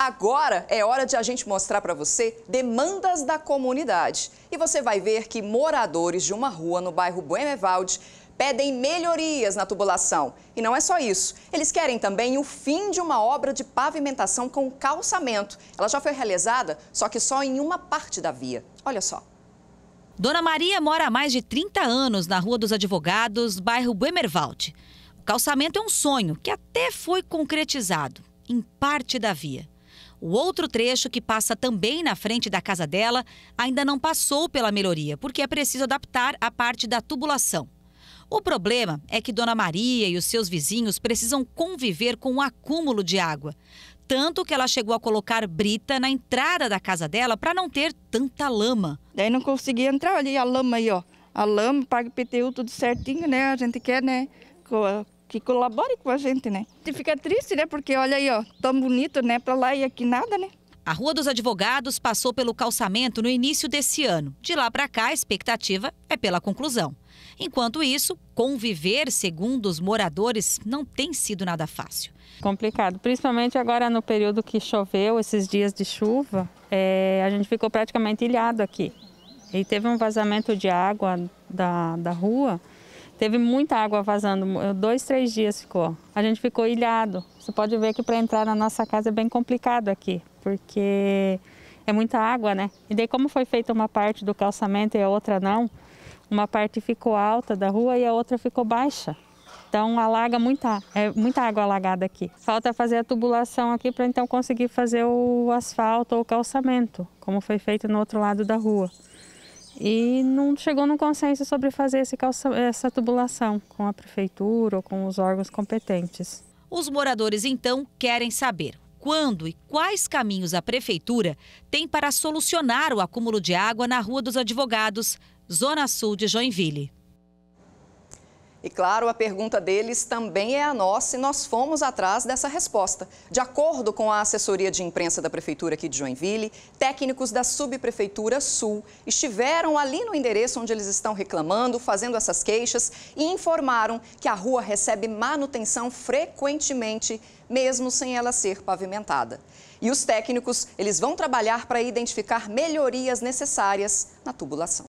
Agora é hora de a gente mostrar para você demandas da comunidade. E você vai ver que moradores de uma rua no bairro Buenevald pedem melhorias na tubulação. E não é só isso, eles querem também o fim de uma obra de pavimentação com calçamento. Ela já foi realizada, só que só em uma parte da via. Olha só. Dona Maria mora há mais de 30 anos na Rua dos Advogados, bairro Buemerwald. O calçamento é um sonho que até foi concretizado, em parte da via. O outro trecho, que passa também na frente da casa dela, ainda não passou pela melhoria, porque é preciso adaptar a parte da tubulação. O problema é que Dona Maria e os seus vizinhos precisam conviver com o um acúmulo de água. Tanto que ela chegou a colocar brita na entrada da casa dela para não ter tanta lama. Daí não conseguia entrar ali, a lama aí, ó. A lama, paga o PTU tudo certinho, né? A gente quer, né? que colabore com a gente, né? E fica triste, né? Porque olha aí, ó, tão bonito, né? Pra lá e aqui nada, né? A Rua dos Advogados passou pelo calçamento no início desse ano. De lá para cá, a expectativa é pela conclusão. Enquanto isso, conviver, segundo os moradores, não tem sido nada fácil. Complicado, principalmente agora no período que choveu, esses dias de chuva, é, a gente ficou praticamente ilhado aqui. E teve um vazamento de água da, da rua Teve muita água vazando, dois, três dias ficou. A gente ficou ilhado. Você pode ver que para entrar na nossa casa é bem complicado aqui, porque é muita água, né? E daí como foi feita uma parte do calçamento e a outra não, uma parte ficou alta da rua e a outra ficou baixa. Então alaga muita, é muita água alagada aqui. Falta fazer a tubulação aqui para então conseguir fazer o asfalto ou o calçamento, como foi feito no outro lado da rua e não chegou num consenso sobre fazer calça, essa tubulação com a prefeitura ou com os órgãos competentes. Os moradores então querem saber quando e quais caminhos a prefeitura tem para solucionar o acúmulo de água na Rua dos Advogados, zona sul de Joinville. E claro, a pergunta deles também é a nossa e nós fomos atrás dessa resposta. De acordo com a assessoria de imprensa da Prefeitura aqui de Joinville, técnicos da Subprefeitura Sul estiveram ali no endereço onde eles estão reclamando, fazendo essas queixas e informaram que a rua recebe manutenção frequentemente, mesmo sem ela ser pavimentada. E os técnicos, eles vão trabalhar para identificar melhorias necessárias na tubulação.